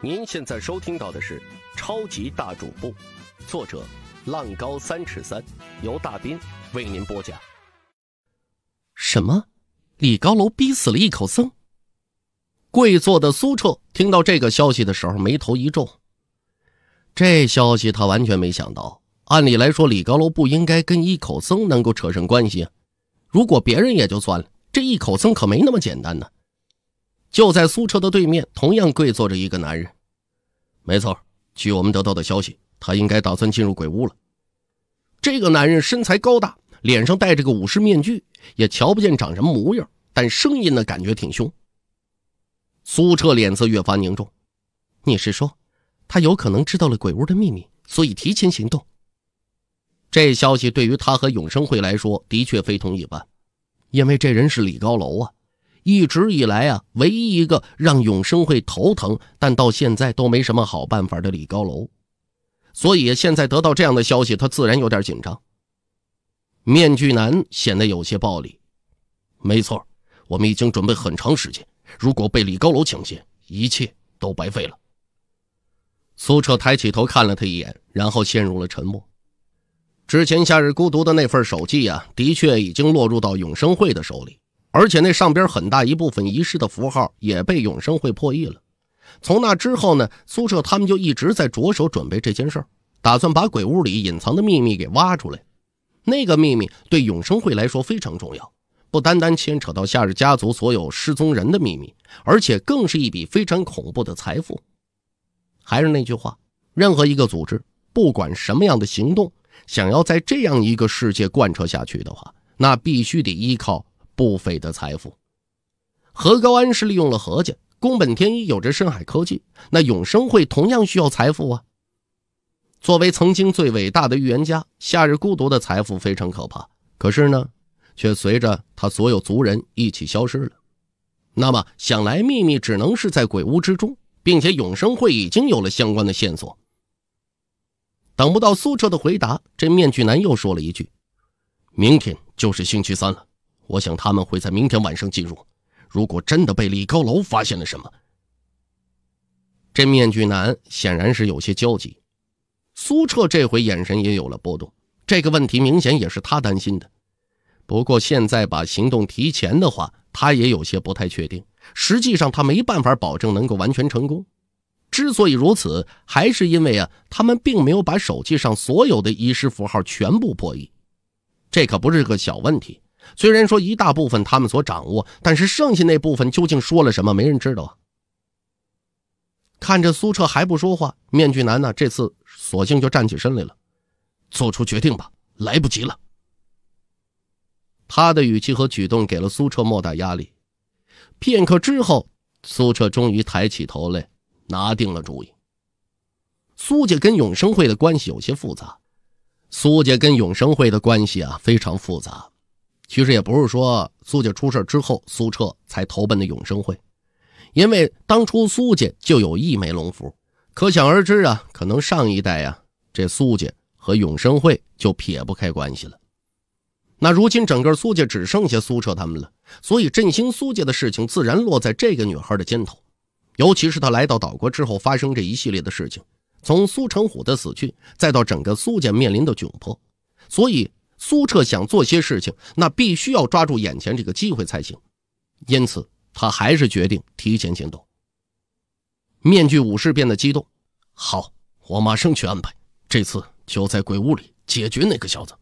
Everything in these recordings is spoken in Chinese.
您现在收听到的是《超级大主播》，作者浪高三尺三，由大斌为您播讲。什么？李高楼逼死了一口僧？跪坐的苏澈听到这个消息的时候，眉头一皱。这消息他完全没想到。按理来说，李高楼不应该跟一口僧能够扯上关系。如果别人也就算了，这一口僧可没那么简单呢。就在苏车的对面，同样跪坐着一个男人。没错，据我们得到的消息，他应该打算进入鬼屋了。这个男人身材高大，脸上戴着个武士面具，也瞧不见长什么模样，但声音呢，感觉挺凶。苏澈脸色越发凝重。你是说，他有可能知道了鬼屋的秘密，所以提前行动？这消息对于他和永生会来说，的确非同一般，因为这人是李高楼啊。一直以来啊，唯一一个让永生会头疼，但到现在都没什么好办法的李高楼，所以现在得到这样的消息，他自然有点紧张。面具男显得有些暴力。没错，我们已经准备很长时间，如果被李高楼抢先，一切都白费了。苏澈抬起头看了他一眼，然后陷入了沉默。之前夏日孤独的那份手记啊，的确已经落入到永生会的手里。而且那上边很大一部分遗失的符号也被永生会破译了。从那之后呢，苏澈他们就一直在着手准备这件事儿，打算把鬼屋里隐藏的秘密给挖出来。那个秘密对永生会来说非常重要，不单单牵扯到夏日家族所有失踪人的秘密，而且更是一笔非常恐怖的财富。还是那句话，任何一个组织，不管什么样的行动，想要在这样一个世界贯彻下去的话，那必须得依靠。不菲的财富，何高安是利用了何家，宫本天一有着深海科技，那永生会同样需要财富啊。作为曾经最伟大的预言家，夏日孤独的财富非常可怕，可是呢，却随着他所有族人一起消失了。那么想来，秘密只能是在鬼屋之中，并且永生会已经有了相关的线索。等不到苏澈的回答，这面具男又说了一句：“明天就是星期三了。”我想他们会在明天晚上进入。如果真的被李高楼发现了什么，这面具男显然是有些焦急。苏彻这回眼神也有了波动。这个问题明显也是他担心的。不过现在把行动提前的话，他也有些不太确定。实际上，他没办法保证能够完全成功。之所以如此，还是因为啊，他们并没有把手机上所有的遗失符号全部破译。这可不是个小问题。虽然说一大部分他们所掌握，但是剩下那部分究竟说了什么，没人知道啊。看着苏彻还不说话，面具男呢这次索性就站起身来了，做出决定吧，来不及了。他的语气和举动给了苏彻莫大压力。片刻之后，苏彻终于抬起头来，拿定了主意。苏家跟永生会的关系有些复杂，苏家跟永生会的关系啊非常复杂。其实也不是说苏家出事之后，苏彻才投奔的永生会，因为当初苏家就有一枚龙符，可想而知啊，可能上一代啊，这苏家和永生会就撇不开关系了。那如今整个苏家只剩下苏彻他们了，所以振兴苏家的事情自然落在这个女孩的肩头。尤其是她来到岛国之后，发生这一系列的事情，从苏成虎的死去，再到整个苏家面临的窘迫，所以。苏澈想做些事情，那必须要抓住眼前这个机会才行。因此，他还是决定提前行动。面具武士变得激动：“好，我马上去安排。这次就在鬼屋里解决那个小子。”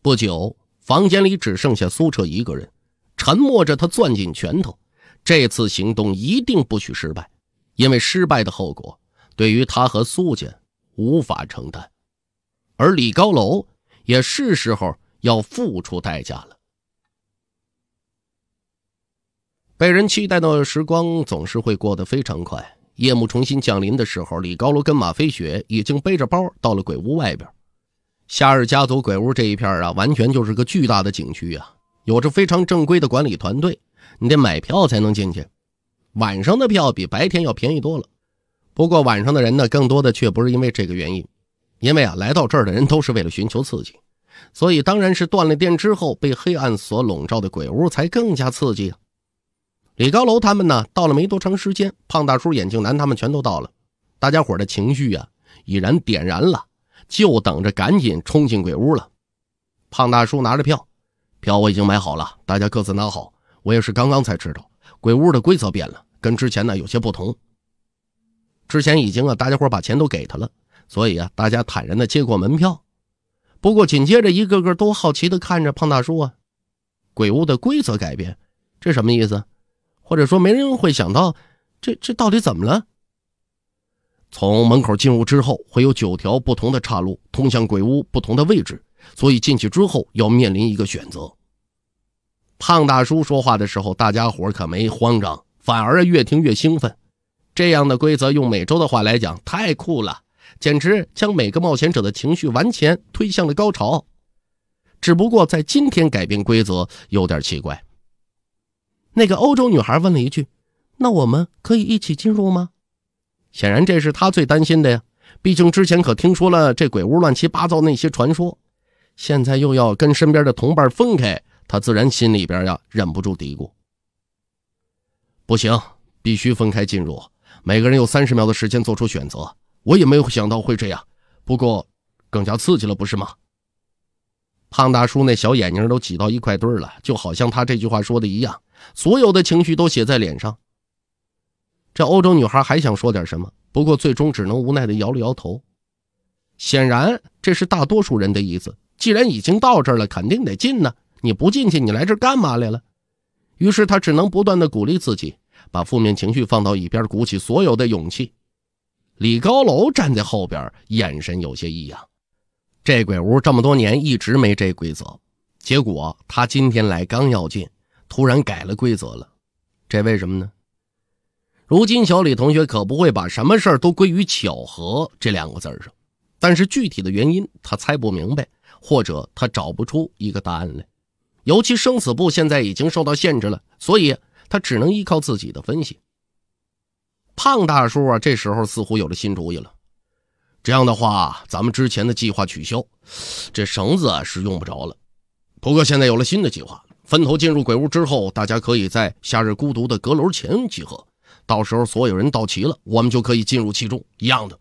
不久，房间里只剩下苏澈一个人，沉默着，他攥紧拳头。这次行动一定不许失败，因为失败的后果对于他和苏家无法承担。而李高楼也是时候要付出代价了。被人期待的时光总是会过得非常快。夜幕重新降临的时候，李高楼跟马飞雪已经背着包到了鬼屋外边。夏日家族鬼屋这一片啊，完全就是个巨大的景区啊，有着非常正规的管理团队，你得买票才能进去。晚上的票比白天要便宜多了。不过晚上的人呢，更多的却不是因为这个原因。因为啊，来到这儿的人都是为了寻求刺激，所以当然是断了电之后被黑暗所笼罩的鬼屋才更加刺激啊！李高楼他们呢，到了没多长时间，胖大叔、眼镜男他们全都到了，大家伙的情绪啊已然点燃了，就等着赶紧冲进鬼屋了。胖大叔拿着票，票我已经买好了，大家各自拿好。我也是刚刚才知道，鬼屋的规则变了，跟之前呢有些不同。之前已经啊，大家伙把钱都给他了。所以啊，大家坦然的接过门票。不过紧接着，一个个都好奇的看着胖大叔啊。鬼屋的规则改变，这什么意思？或者说，没人会想到，这这到底怎么了？从门口进屋之后，会有九条不同的岔路通向鬼屋不同的位置，所以进去之后要面临一个选择。胖大叔说话的时候，大家伙可没慌张，反而越听越兴奋。这样的规则用美洲的话来讲，太酷了。简直将每个冒险者的情绪完全推向了高潮。只不过在今天改变规则有点奇怪。那个欧洲女孩问了一句：“那我们可以一起进入吗？”显然这是她最担心的呀。毕竟之前可听说了这鬼屋乱七八糟那些传说，现在又要跟身边的同伴分开，她自然心里边呀忍不住嘀咕：“不行，必须分开进入。每个人有三十秒的时间做出选择。”我也没有想到会这样，不过更加刺激了，不是吗？胖大叔那小眼睛都挤到一块堆了，就好像他这句话说的一样，所有的情绪都写在脸上。这欧洲女孩还想说点什么，不过最终只能无奈的摇了摇头。显然这是大多数人的意思，既然已经到这儿了，肯定得进呢。你不进去，你来这儿干嘛来了？于是他只能不断的鼓励自己，把负面情绪放到一边，鼓起所有的勇气。李高楼站在后边，眼神有些异样。这鬼屋这么多年一直没这规则，结果他今天来刚要进，突然改了规则了。这为什么呢？如今小李同学可不会把什么事儿都归于“巧合”这两个字上，但是具体的原因他猜不明白，或者他找不出一个答案来。尤其生死簿现在已经受到限制了，所以他只能依靠自己的分析。胖大叔啊，这时候似乎有了新主意了。这样的话，咱们之前的计划取消，这绳子是用不着了。不过现在有了新的计划，分头进入鬼屋之后，大家可以在夏日孤独的阁楼前集合。到时候所有人到齐了，我们就可以进入其中。一样的，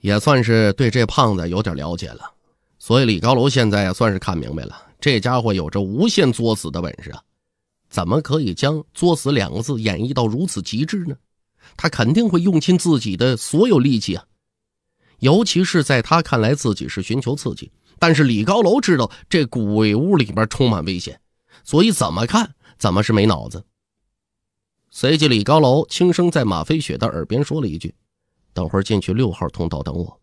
也算是对这胖子有点了解了。所以李高楼现在也算是看明白了，这家伙有着无限作死的本事啊！怎么可以将“作死”两个字演绎到如此极致呢？他肯定会用尽自己的所有力气啊，尤其是在他看来自己是寻求刺激。但是李高楼知道这鬼屋里边充满危险，所以怎么看怎么是没脑子。随即，李高楼轻声在马飞雪的耳边说了一句：“等会儿进去六号通道等我。”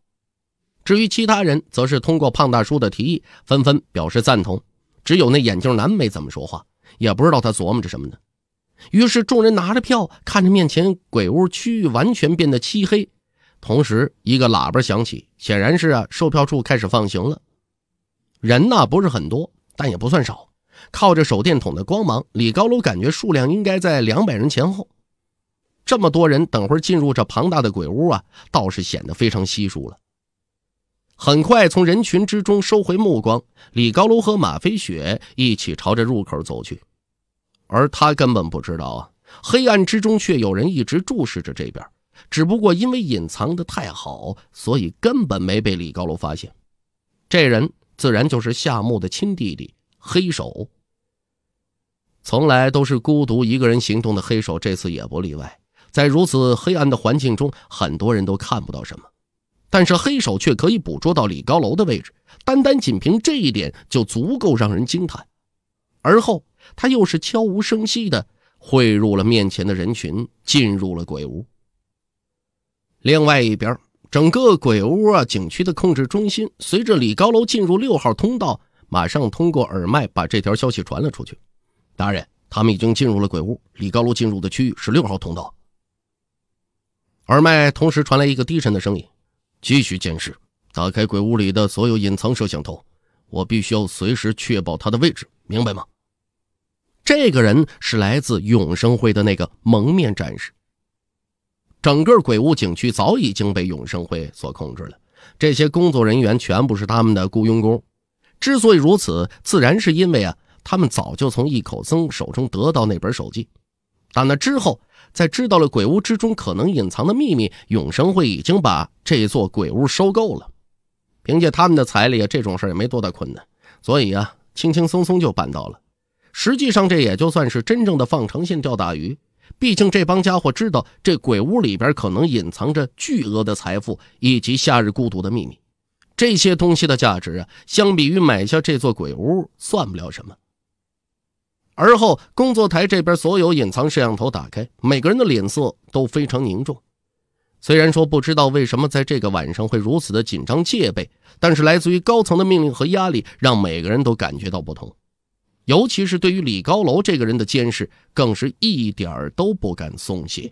至于其他人，则是通过胖大叔的提议，纷纷表示赞同。只有那眼镜男没怎么说话，也不知道他琢磨着什么呢。于是众人拿着票，看着面前鬼屋区域完全变得漆黑，同时一个喇叭响起，显然是啊，售票处开始放行了。人呐，不是很多，但也不算少。靠着手电筒的光芒，李高楼感觉数量应该在两百人前后。这么多人，等会儿进入这庞大的鬼屋啊，倒是显得非常稀疏了。很快从人群之中收回目光，李高楼和马飞雪一起朝着入口走去。而他根本不知道啊！黑暗之中却有人一直注视着这边，只不过因为隐藏的太好，所以根本没被李高楼发现。这人自然就是夏木的亲弟弟黑手。从来都是孤独一个人行动的黑手，这次也不例外。在如此黑暗的环境中，很多人都看不到什么，但是黑手却可以捕捉到李高楼的位置。单单仅凭这一点，就足够让人惊叹。而后。他又是悄无声息的汇入了面前的人群，进入了鬼屋。另外一边，整个鬼屋啊，景区的控制中心，随着李高楼进入六号通道，马上通过耳麦把这条消息传了出去。大人，他们已经进入了鬼屋，李高楼进入的区域是六号通道。耳麦同时传来一个低沉的声音：“继续监视，打开鬼屋里的所有隐藏摄像头，我必须要随时确保他的位置，明白吗？”这个人是来自永生会的那个蒙面战士。整个鬼屋景区早已经被永生会所控制了，这些工作人员全部是他们的雇佣工。之所以如此，自然是因为啊，他们早就从一口僧手中得到那本手记。但那之后，在知道了鬼屋之中可能隐藏的秘密，永生会已经把这座鬼屋收购了。凭借他们的财力，这种事也没多大困难，所以啊，轻轻松松就办到了。实际上，这也就算是真正的放长线钓大鱼。毕竟，这帮家伙知道这鬼屋里边可能隐藏着巨额的财富以及《夏日孤独》的秘密，这些东西的价值啊，相比于买下这座鬼屋，算不了什么。而后，工作台这边所有隐藏摄像头打开，每个人的脸色都非常凝重。虽然说不知道为什么在这个晚上会如此的紧张戒备，但是来自于高层的命令和压力，让每个人都感觉到不同。尤其是对于李高楼这个人的监视，更是一点儿都不敢松懈。